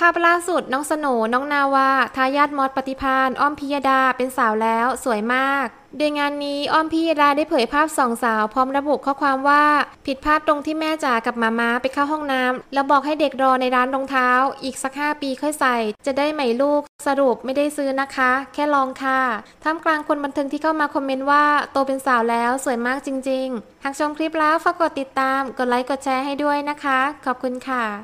ภาพล่าสุดน้องสโนน้องนาวา ทายาทมอดปฏิพานอ้อมพิยดาเป็นสาวแล้วสวยมากโดยงานนี้อ้อมพิยดาได้เผยภาพสองสาว พร้อมระบุข้อความว่าผิดพลาดตรงที่แม่จ๋ากับมาม้าไปเข้าห้องน้ำแล้วบอกให้เด็กรอในร้านรองเท้า อีกสักห้าปีค่อยใส่ จะได้ไหมลูกสรุปไม่ได้ซื้อนะคะ แค่ลองค่ะท่ามกลางคนบันเทิงที่เข้ามาคอมเมนต์ว่าโตเป็นสาวแล้วสวยมากจริงๆหากชมคลิปแล้วฝากกดติดตามกดไลค์กดแชร์ให้ด้วยนะคะ ขอบคุณค่ะ